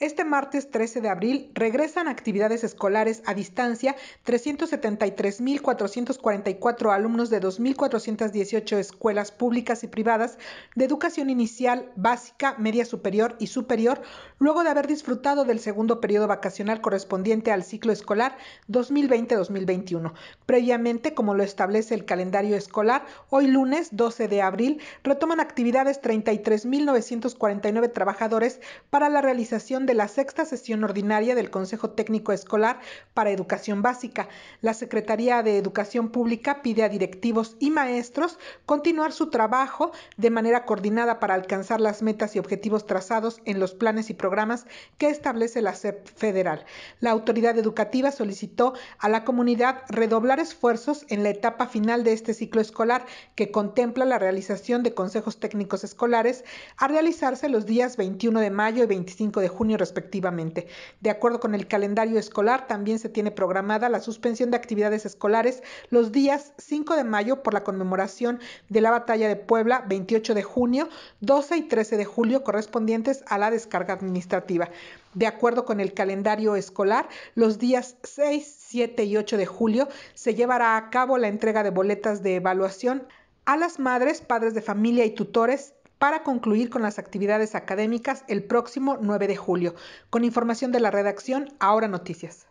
Este martes 13 de abril regresan actividades escolares a distancia 373.444 alumnos de 2.418 escuelas públicas y privadas de educación inicial, básica, media superior y superior, luego de haber disfrutado del segundo periodo vacacional correspondiente al ciclo escolar 2020-2021. Previamente, como lo establece el calendario escolar, hoy lunes 12 de abril retoman actividades 33.949 trabajadores para la realización de la sexta sesión ordinaria del Consejo Técnico Escolar para Educación Básica. La Secretaría de Educación Pública pide a directivos y maestros continuar su trabajo de manera coordinada para alcanzar las metas y objetivos trazados en los planes y programas que establece la SEP federal. La autoridad educativa solicitó a la comunidad redoblar esfuerzos en la etapa final de este ciclo escolar que contempla la realización de consejos técnicos escolares a realizarse los días 21 de mayo y 25 de junio respectivamente. De acuerdo con el calendario escolar, también se tiene programada la suspensión de actividades escolares los días 5 de mayo por la conmemoración de la Batalla de Puebla, 28 de junio, 12 y 13 de julio correspondientes a la descarga administrativa. De acuerdo con el calendario escolar, los días 6, 7 y 8 de julio se llevará a cabo la entrega de boletas de evaluación a las madres, padres de familia y tutores para concluir con las actividades académicas el próximo 9 de julio. Con información de la redacción, ahora noticias.